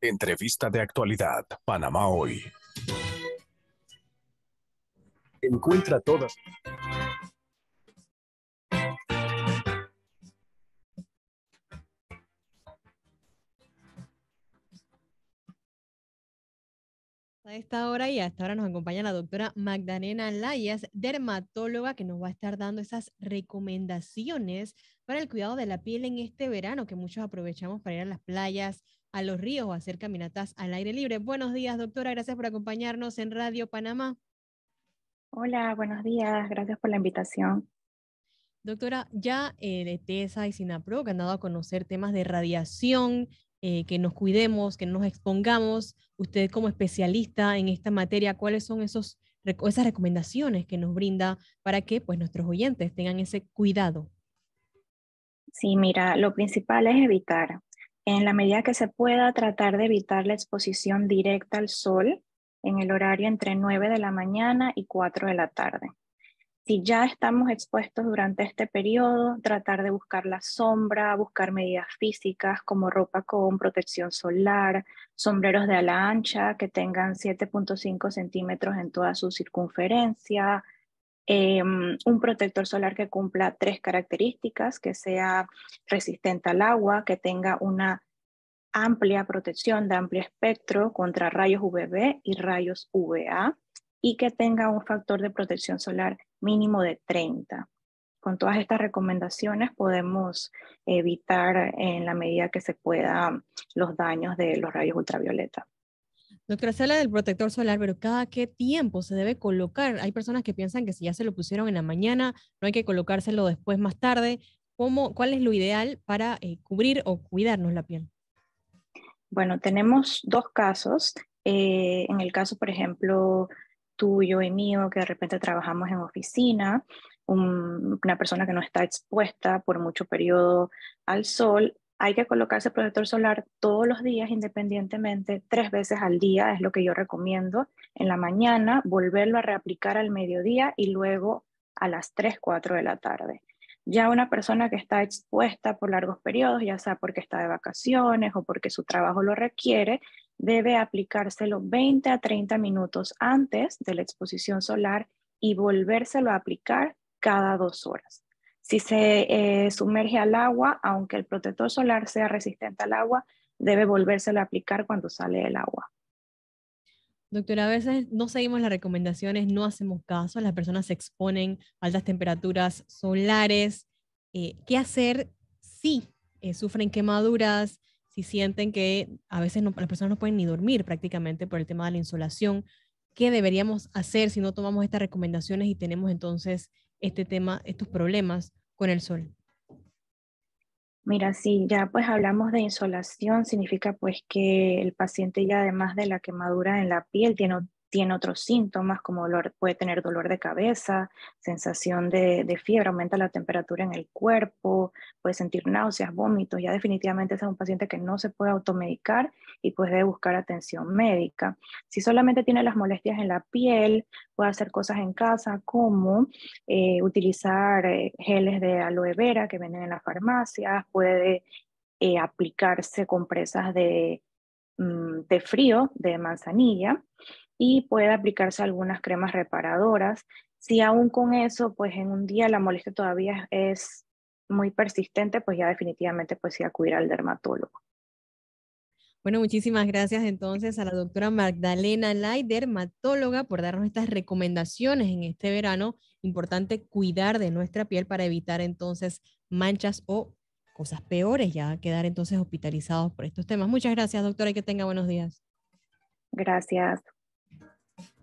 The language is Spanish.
Entrevista de actualidad, Panamá hoy. Encuentra todas. A esta hora y hasta ahora nos acompaña la doctora Magdalena Layas, dermatóloga, que nos va a estar dando esas recomendaciones para el cuidado de la piel en este verano, que muchos aprovechamos para ir a las playas, a los ríos o hacer caminatas al aire libre. Buenos días, doctora. Gracias por acompañarnos en Radio Panamá. Hola, buenos días. Gracias por la invitación. Doctora, ya eh, de TESA y SINAPRO que han dado a conocer temas de radiación, eh, que nos cuidemos, que nos expongamos. Usted como especialista en esta materia, ¿cuáles son esos, esas recomendaciones que nos brinda para que pues, nuestros oyentes tengan ese cuidado? Sí, mira, lo principal es evitar en la medida que se pueda, tratar de evitar la exposición directa al sol en el horario entre 9 de la mañana y 4 de la tarde. Si ya estamos expuestos durante este periodo, tratar de buscar la sombra, buscar medidas físicas como ropa con protección solar, sombreros de ala ancha que tengan 7.5 centímetros en toda su circunferencia, eh, un protector solar que cumpla tres características, que sea resistente al agua, que tenga una amplia protección de amplio espectro contra rayos UVB y rayos UVA y que tenga un factor de protección solar mínimo de 30. Con todas estas recomendaciones podemos evitar en la medida que se pueda los daños de los rayos ultravioleta. Doctora, se habla del protector solar, pero ¿cada qué tiempo se debe colocar? Hay personas que piensan que si ya se lo pusieron en la mañana, no hay que colocárselo después más tarde. ¿Cómo, ¿Cuál es lo ideal para eh, cubrir o cuidarnos la piel? Bueno, tenemos dos casos. Eh, en el caso, por ejemplo, tuyo y mío, que de repente trabajamos en oficina, una persona que no está expuesta por mucho periodo al sol, hay que colocarse protector solar todos los días independientemente, tres veces al día es lo que yo recomiendo, en la mañana, volverlo a reaplicar al mediodía y luego a las 3, 4 de la tarde. Ya una persona que está expuesta por largos periodos, ya sea porque está de vacaciones o porque su trabajo lo requiere, debe aplicárselo 20 a 30 minutos antes de la exposición solar y volvérselo a aplicar cada dos horas. Si se eh, sumerge al agua, aunque el protector solar sea resistente al agua, debe volvérselo a aplicar cuando sale del agua. Doctora, a veces no seguimos las recomendaciones, no hacemos caso, las personas se exponen a altas temperaturas solares. Eh, ¿Qué hacer si eh, sufren quemaduras, si sienten que a veces las personas no pueden ni dormir prácticamente por el tema de la insolación? ¿Qué deberíamos hacer si no tomamos estas recomendaciones y tenemos entonces este tema, estos problemas con el sol? Mira, sí, ya pues hablamos de insolación, significa pues que el paciente ya además de la quemadura en la piel tiene tiene otros síntomas como dolor, puede tener dolor de cabeza, sensación de, fiebre, aumenta la temperatura en el cuerpo, puede sentir náuseas, vómitos. Ya definitivamente es un paciente que no se puede automedicar y puede buscar atención médica. Si solamente tiene las molestias en la piel, puede hacer cosas en casa como eh, utilizar eh, geles de aloe vera que venden en las farmacias, puede eh, aplicarse compresas mm, de frío, de manzanilla y puede aplicarse algunas cremas reparadoras. Si aún con eso, pues en un día la molestia todavía es muy persistente, pues ya definitivamente pues sí acudir al dermatólogo. Bueno, muchísimas gracias entonces a la doctora Magdalena Lai, dermatóloga, por darnos estas recomendaciones en este verano. Importante cuidar de nuestra piel para evitar entonces manchas o cosas peores, ya quedar entonces hospitalizados por estos temas. Muchas gracias, doctora, y que tenga buenos días. Gracias.